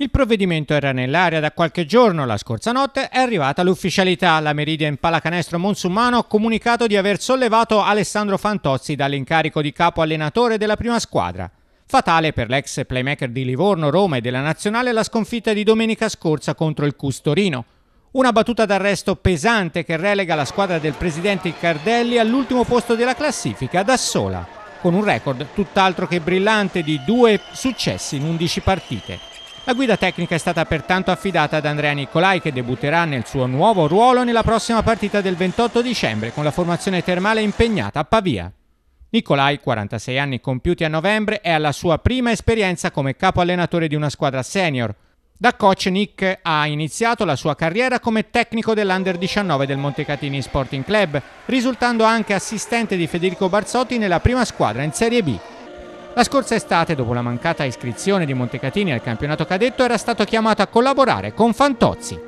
Il provvedimento era nell'aria da qualche giorno, la scorsa notte è arrivata l'ufficialità. La Meridian Pallacanestro Monsumano ha comunicato di aver sollevato Alessandro Fantozzi dall'incarico di capo allenatore della prima squadra. Fatale per l'ex playmaker di Livorno, Roma e della Nazionale la sconfitta di domenica scorsa contro il Custorino. Una battuta d'arresto pesante che relega la squadra del presidente Cardelli all'ultimo posto della classifica da sola, con un record tutt'altro che brillante di due successi in 11 partite. La guida tecnica è stata pertanto affidata ad Andrea Nicolai che debutterà nel suo nuovo ruolo nella prossima partita del 28 dicembre con la formazione termale impegnata a Pavia. Nicolai, 46 anni compiuti a novembre, è alla sua prima esperienza come capo allenatore di una squadra senior. Da coach Nick ha iniziato la sua carriera come tecnico dell'Under 19 del Montecatini Sporting Club, risultando anche assistente di Federico Barzotti nella prima squadra in Serie B. La scorsa estate, dopo la mancata iscrizione di Montecatini al campionato cadetto, era stato chiamato a collaborare con Fantozzi.